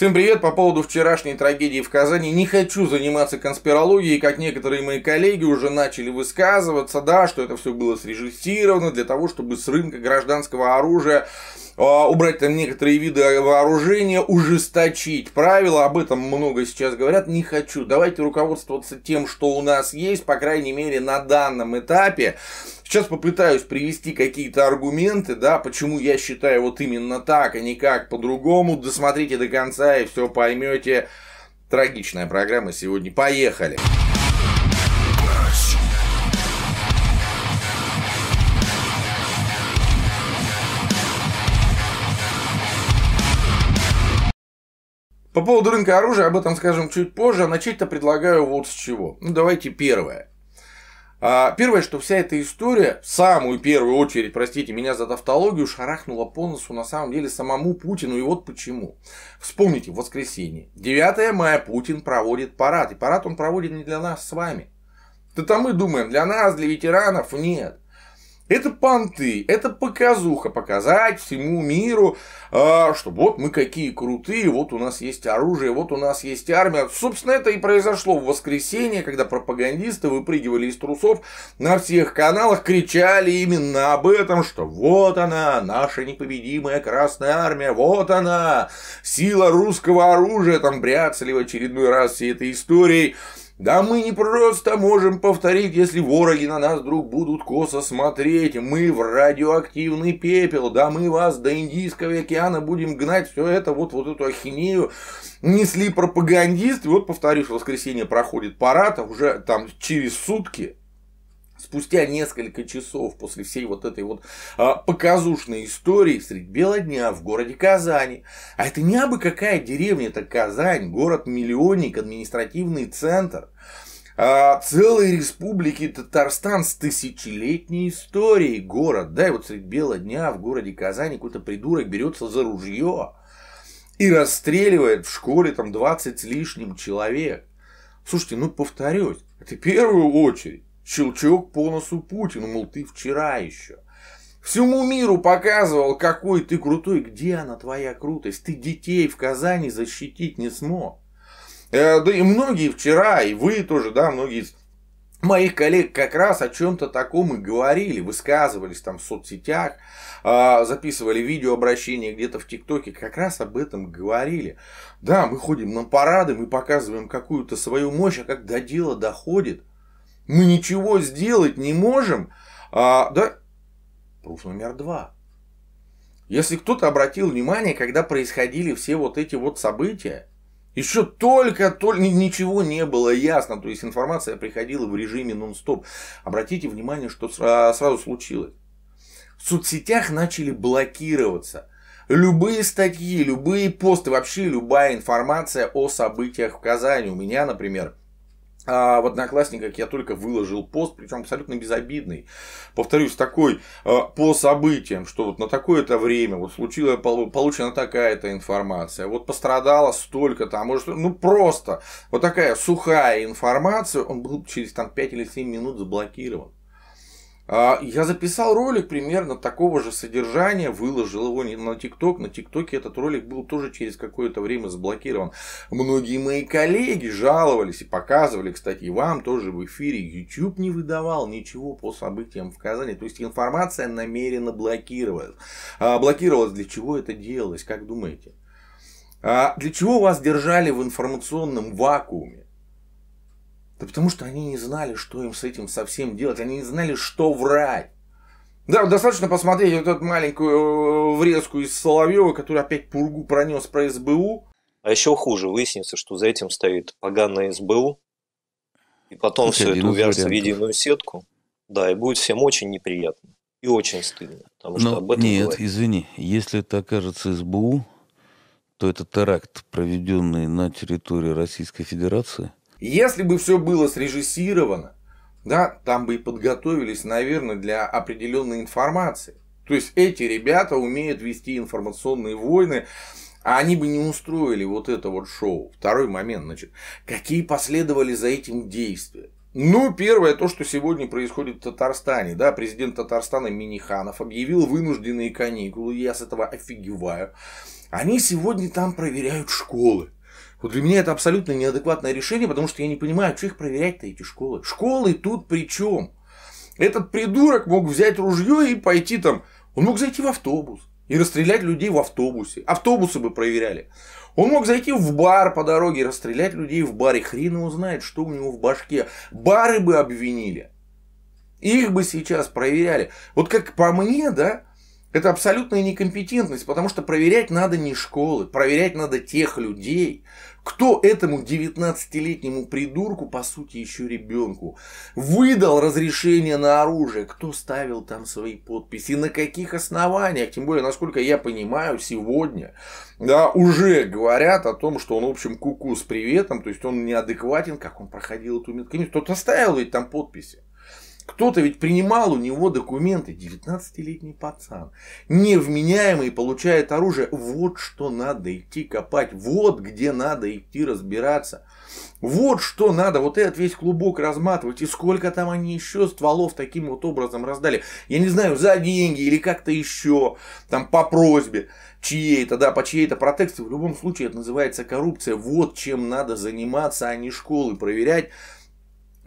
Всем привет по поводу вчерашней трагедии в Казани. Не хочу заниматься конспирологией, как некоторые мои коллеги уже начали высказываться, да, что это все было срежиссировано для того, чтобы с рынка гражданского оружия а, убрать там некоторые виды вооружения, ужесточить правила, об этом много сейчас говорят, не хочу. Давайте руководствоваться тем, что у нас есть, по крайней мере, на данном этапе. Сейчас попытаюсь привести какие-то аргументы, да, почему я считаю вот именно так, а не как по-другому. Досмотрите до конца и все поймете. Трагичная программа сегодня. Поехали! Поехали! По поводу рынка оружия об этом скажем чуть позже, а начать-то предлагаю вот с чего. Ну, давайте первое. А, первое, что вся эта история, в самую первую очередь, простите меня за тавтологию, шарахнула по носу на самом деле самому Путину. И вот почему. Вспомните, в воскресенье. 9 мая Путин проводит парад. И парад он проводит не для нас с вами. да там мы думаем, для нас, для ветеранов нет. Это понты, это показуха, показать всему миру, а, что вот мы какие крутые, вот у нас есть оружие, вот у нас есть армия. Собственно, это и произошло в воскресенье, когда пропагандисты выпрыгивали из трусов на всех каналах, кричали именно об этом, что вот она, наша непобедимая Красная Армия, вот она, сила русского оружия, там бряцали в очередной раз всей этой историей. Да мы не просто можем повторить, если вороги на нас вдруг будут косо смотреть. Мы в радиоактивный пепел. Да мы вас до Индийского океана будем гнать. Все это, вот, вот эту ахинею несли пропагандисты. Вот, повторюсь, в воскресенье проходит парад, а уже там через сутки спустя несколько часов после всей вот этой вот а, показушной истории средь бела дня в городе Казани. А это не абы какая деревня, это Казань, город-миллионник, административный центр. А, целой республики Татарстан с тысячелетней историей город. Да, и вот средь бела дня в городе Казани какой-то придурок берется за ружье и расстреливает в школе там 20 с лишним человек. Слушайте, ну повторюсь, это в первую очередь Щелчок по носу Путину, мол, ты вчера еще. Всему миру показывал, какой ты крутой, где она, твоя крутость. Ты детей в Казани защитить не смог. Э, да и многие вчера, и вы тоже, да, многие из моих коллег как раз о чем-то таком и говорили, высказывались там в соцсетях, э, записывали видеообращения где-то в ТикТоке, как раз об этом говорили. Да, мы ходим на парады, мы показываем какую-то свою мощь, а когда дело доходит, мы ничего сделать не можем. А, да? Пруф номер два. Если кто-то обратил внимание, когда происходили все вот эти вот события, еще только, только ничего не было ясно, то есть информация приходила в режиме нон-стоп. Обратите внимание, что сразу случилось. В соцсетях начали блокироваться любые статьи, любые посты, вообще любая информация о событиях в Казани. У меня, например, а в Одноклассниках я только выложил пост, причем абсолютно безобидный. Повторюсь, такой а, по событиям, что вот на такое-то время вот случилось, получена такая-то информация, вот пострадало столько-то, а может, ну просто вот такая сухая информация, он был через там 5 или 7 минут заблокирован. А, я записал ролик примерно такого же содержания, выложил его на ТикТок. На ТикТоке этот ролик был тоже через какое-то время заблокирован. Многие мои коллеги жаловались и показывали, кстати, и вам тоже в эфире. YouTube не выдавал ничего по событиям в Казани. То есть информация намеренно блокировалась. А, блокировалась для чего это делалось, как думаете? А, для чего вас держали в информационном вакууме? Да потому что они не знали, что им с этим совсем делать. Они не знали, что врать. Да, достаточно посмотреть вот эту маленькую э, врезку из Соловьева, который опять пургу пронес про СБУ. А еще хуже выяснится, что за этим стоит поганая СБУ, и потом все это увяжется в единую сетку. Да, и будет всем очень неприятно. И очень стыдно. Потому Но что об этом нет, бывает. извини, если это окажется СБУ, то это теракт, проведенный на территории Российской Федерации – если бы все было срежиссировано, да, там бы и подготовились, наверное, для определенной информации. То есть эти ребята умеют вести информационные войны, а они бы не устроили вот это вот шоу. Второй момент, значит, какие последовали за этим действия? Ну, первое, то, что сегодня происходит в Татарстане. Да, президент Татарстана Миниханов объявил вынужденные каникулы, я с этого офигеваю. Они сегодня там проверяют школы. Вот для меня это абсолютно неадекватное решение, потому что я не понимаю, что их проверять-то эти школы. Школы тут при чем? Этот придурок мог взять ружье и пойти там. Он мог зайти в автобус и расстрелять людей в автобусе. Автобусы бы проверяли. Он мог зайти в бар по дороге и расстрелять людей в баре. Хрен его знает, что у него в башке. Бары бы обвинили. Их бы сейчас проверяли. Вот как по мне, да, это абсолютная некомпетентность, потому что проверять надо не школы, проверять надо тех людей, кто этому 19-летнему придурку, по сути еще ребенку, выдал разрешение на оружие, кто ставил там свои подписи, на каких основаниях, тем более, насколько я понимаю, сегодня да, уже говорят о том, что он, в общем, куку -ку с приветом, то есть он неадекватен, как он проходил эту медкомиссию, кто-то ставил ведь там подписи. Кто-то ведь принимал у него документы. 19-летний пацан. Невменяемый получает оружие. Вот что надо идти копать. Вот где надо идти разбираться. Вот что надо. Вот этот весь клубок разматывать. И сколько там они еще стволов таким вот образом раздали. Я не знаю, за деньги или как-то еще. Там по просьбе чьей-то, да, по чьей-то протекции. В любом случае это называется коррупция. Вот чем надо заниматься, а не школы проверять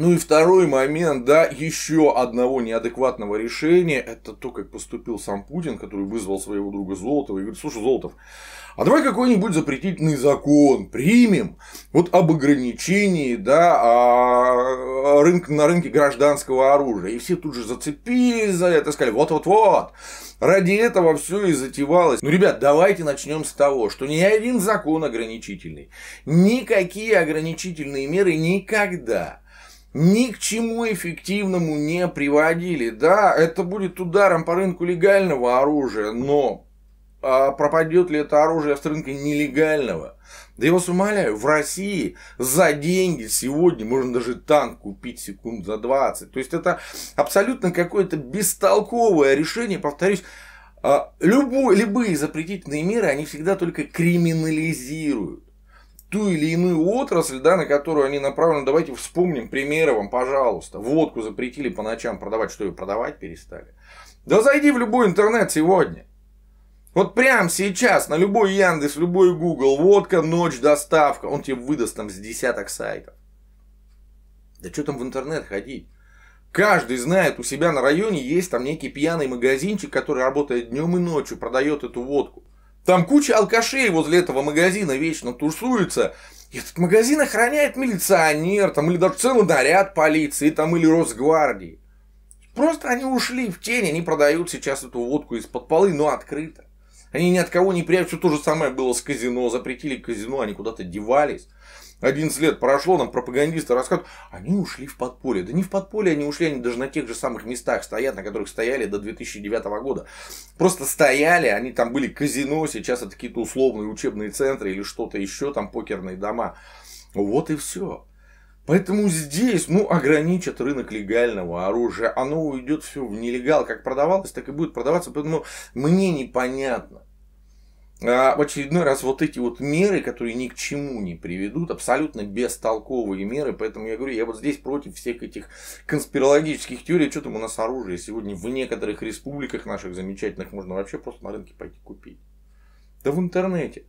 ну и второй момент, да, еще одного неадекватного решения, это то, как поступил сам Путин, который вызвал своего друга Золотова и говорит, слушай, Золотов, а давай какой-нибудь запретительный закон примем, вот об ограничении, да, о а, а, рынк, на рынке гражданского оружия. И все тут же зацепились за это, сказали, вот-вот-вот, ради этого все и затевалось. Ну, ребят, давайте начнем с того, что ни один закон ограничительный, никакие ограничительные меры никогда ни к чему эффективному не приводили. Да, это будет ударом по рынку легального оружия, но а пропадет ли это оружие с рынка нелегального? Да я вас умоляю, в России за деньги сегодня можно даже танк купить секунд за 20. То есть это абсолютно какое-то бестолковое решение, повторюсь, а, Любой, любые запретительные меры, они всегда только криминализируют ту или иную отрасль, да, на которую они направлены. Давайте вспомним примеры вам, пожалуйста. Водку запретили по ночам продавать, что ее продавать перестали. Да зайди в любой интернет сегодня. Вот прямо сейчас на любой Яндекс, любой Google, водка, ночь, доставка. Он тебе выдаст там с десяток сайтов. Да что там в интернет ходить? Каждый знает, у себя на районе есть там некий пьяный магазинчик, который работает днем и ночью, продает эту водку. Там куча алкашей возле этого магазина вечно тусуется. И этот магазин охраняет милиционер, там, или даже целый наряд полиции, там, или Росгвардии. Просто они ушли в тень, они продают сейчас эту водку из-под полы, но открыто. Они ни от кого не прячут. то же самое было с казино. Запретили казино, они куда-то девались. 11 лет прошло, нам пропагандисты рассказывают, они ушли в подполье. Да не в подполье они ушли, они даже на тех же самых местах стоят, на которых стояли до 2009 года. Просто стояли, они там были казино, сейчас это какие-то условные учебные центры или что-то еще, там покерные дома. Вот и все. Поэтому здесь, ну, ограничат рынок легального оружия. Оно уйдет все в нелегал. Как продавалось, так и будет продаваться. Поэтому мне непонятно. А в очередной раз вот эти вот меры, которые ни к чему не приведут, абсолютно бестолковые меры, поэтому я говорю, я вот здесь против всех этих конспирологических теорий, что там у нас оружие сегодня в некоторых республиках наших замечательных можно вообще просто на рынке пойти купить. Да в интернете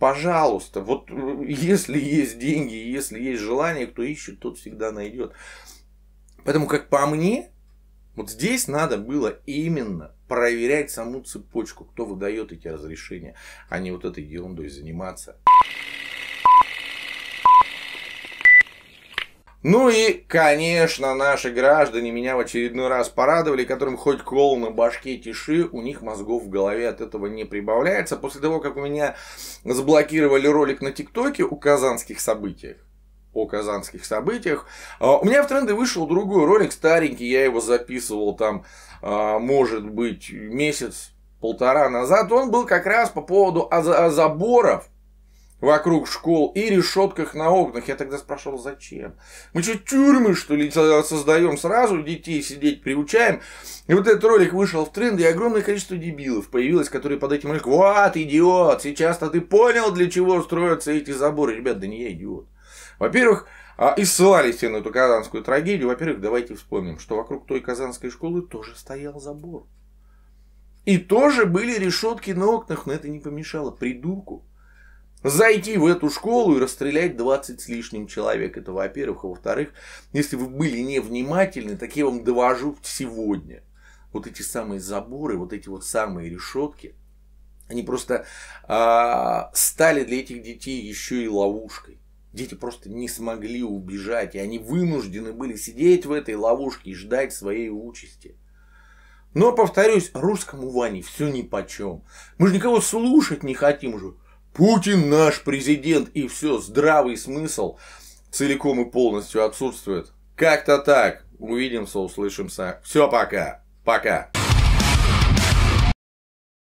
пожалуйста, вот э, если есть деньги, если есть желание, кто ищет, тот всегда найдет. Поэтому, как по мне, вот здесь надо было именно проверять саму цепочку, кто выдает эти разрешения, а не вот этой ерундой заниматься. Ну и, конечно, наши граждане меня в очередной раз порадовали, которым хоть кол на башке тиши, у них мозгов в голове от этого не прибавляется. После того, как у меня заблокировали ролик на ТикТоке о казанских событиях, о казанских событиях. А, у меня в тренды вышел другой ролик, старенький, я его записывал там, а, может быть, месяц полтора назад, он был как раз по поводу а-, заборов вокруг школ и решетках на окнах. Я тогда спрашивал, зачем? Мы что, тюрьмы, что ли, создаем сразу, детей сидеть приучаем? И вот этот ролик вышел в тренд, и огромное количество дебилов появилось, которые под этим роликом, вот, идиот, сейчас-то ты понял, для чего строятся эти заборы. Ребят, да не я идиот. Во-первых, а, и ссылались все на эту казанскую трагедию. Во-первых, давайте вспомним, что вокруг той казанской школы тоже стоял забор. И тоже были решетки на окнах, но это не помешало придурку Зайти в эту школу и расстрелять 20 с лишним человек. Это во-первых. А во-вторых, если вы были невнимательны, так я вам довожу сегодня. Вот эти самые заборы, вот эти вот самые решетки, они просто э, стали для этих детей еще и ловушкой. Дети просто не смогли убежать, и они вынуждены были сидеть в этой ловушке и ждать своей участи. Но, повторюсь, русскому Ване все ни по Мы же никого слушать не хотим же. Путин наш президент, и все, здравый смысл целиком и полностью отсутствует. Как-то так. Увидимся, услышимся. Все, пока. Пока.